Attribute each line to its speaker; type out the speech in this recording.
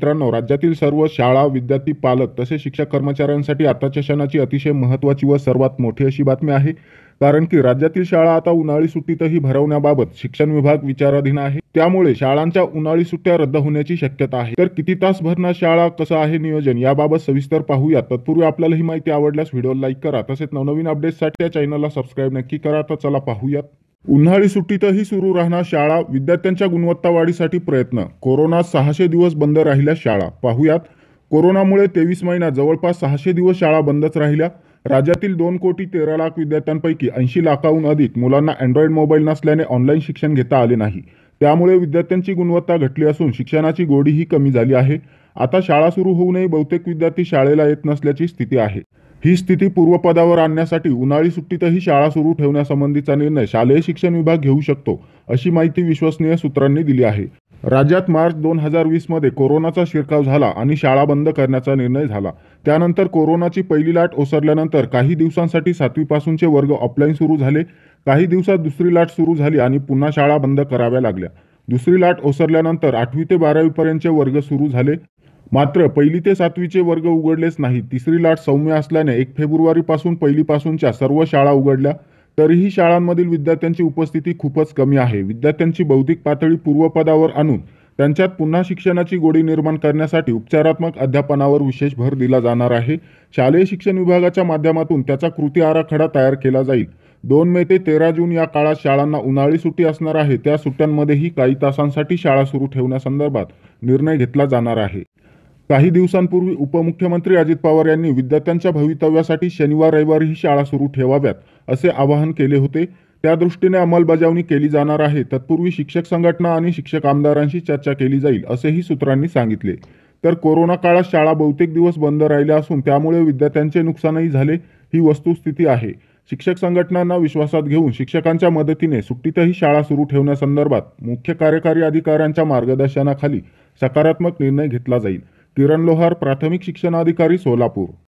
Speaker 1: मित्रांनो राज्यातील सर्व शाळा विद्यार्थी पालक तसेच शिक्षक कर्मचाऱ्यांसाठी आताच्या क्षणाची अतिशय महत्त्वाची व सर्वात मोठी अशी बातमी आहे कारण की राज्यातील शाळा आता उन्हाळी सुट्टीतही भरवण्याबाबत शिक्षण विभाग विचाराधीन आहे त्यामुळे शाळांच्या उन्हाळी सुट्ट्या रद्द होण्याची शक्यता आहे तर किती तास भरणार शाळा कसं आहे नियोजन याबाबत सविस्तर पाहूया तत्पूर्वी आपल्याला ही माहिती आवडल्यास व्हिडिओ लाईक करा तसेच नवनवीन अपडेट्ससाठी या चॅनलला सबस्क्राईब नक्की करा तर चला पाहूयात उन्हाळी सुट्टीतही सुरू राहणार शाळा विद्यार्थ्यांच्या गुणवत्ता वाढीसाठी प्रयत्न कोरोना सहाशे दिवस बंद राहिल्या शाळा पाहूयात कोरोनामुळे तेवीस महिना जवळपास सहाशे दिवस शाळा बंदच राहिल्या राज्यातील दोन कोटी तेरा लाख विद्यार्थ्यांपैकी ऐंशी लाखाहून अधिक मुलांना अँड्रॉइड मोबाईल नसल्याने ऑनलाईन शिक्षण घेता आले नाही त्यामुळे विद्यार्थ्यांची गुणवत्ता घटली असून शिक्षणाची गोडीही कमी झाली आहे आता शाळा सुरू होऊनही बहुतेक विद्यार्थी शाळेला येत नसल्याची स्थिती आहे ही स्थिती पूर्वपदावर आणण्यासाठी उन्हाळी सुट्टीतही शाळा सुरू ठेवण्यासंबंधीचा निर्णय शालेय शिक्षण विभाग घेऊ शकतो अशी माहिती विश्वसनीय सूत्रांनी दिली आहे राज्यात मार्च दोन हजार वीसमध्ये कोरोनाचा शिरकाव झाला आणि शाळा बंद करण्याचा निर्णय झाला त्यानंतर कोरोनाची पहिली लाट ओसरल्यानंतर काही दिवसांसाठी सातवीपासूनचे वर्ग ऑफलाईन सुरू झाले काही दिवसात दुसरी लाट सुरू झाली आणि पुन्हा शाळा बंद कराव्या लागल्या दुसरी लाट ओसरल्यानंतर आठवी ते बारावीपर्यंतचे वर्ग सुरू झाले मात्र पहिली ते सातवीचे वर्ग उघडलेच नाही तिसरी लाट सौम्य असल्याने एक फेब्रुवारीपासून पहिलीपासूनच्या सर्व शाळा उघडल्या तरीही शाळांमधील विद्यार्थ्यांची उपस्थिती खूपच कमी आहे विद्यार्थ्यांची बौद्धिक पातळी पूर्वपदावर आणून त्यांच्यात पुन्हा शिक्षणाची गोडी निर्माण करण्यासाठी उपचारात्मक अध्यापनावर विशेष भर दिला जाणार आहे शालेय शिक्षण विभागाच्या माध्यमातून त्याचा कृती आराखडा तयार केला जाईल दोन मे ते तेरा जून या काळात शाळांना उन्हाळी सुट्टी असणार आहे त्या सुट्ट्यांमध्येही काही तासांसाठी शाळा सुरू ठेवण्यासंदर्भात निर्णय घेतला जाणार आहे काही दिवसांपूर्वी उपमुख्यमंत्री अजित पवार यांनी विद्यार्थ्यांच्या भवितव्यासाठी शनिवार रविवारी ही शाळा सुरू ठेवाव्यात असे आवाहन केले होते त्या दृष्टीने अंमलबजावणी केली जाणार आहे तत्पूर्वी शिक्षक संघटना आणि शिक्षक आमदारांशी चर्चा केली जाईल असेही सूत्रांनी सांगितले तर कोरोना काळात शाळा बहुतेक दिवस बंद राहिल्या असून त्यामुळे विद्यार्थ्यांचे नुकसानही झाले ही वस्तुस्थिती आहे शिक्षक संघटनांना विश्वासात घेऊन शिक्षकांच्या मदतीने सुट्टीतही शाळा सुरू ठेवण्यासंदर्भात मुख्य कार्यकारी अधिकाऱ्यांच्या मार्गदर्शनाखाली सकारात्मक निर्णय घेतला जाईल किरण लोहार प्राथमिक शिक्षणाधिकारी सोलापूर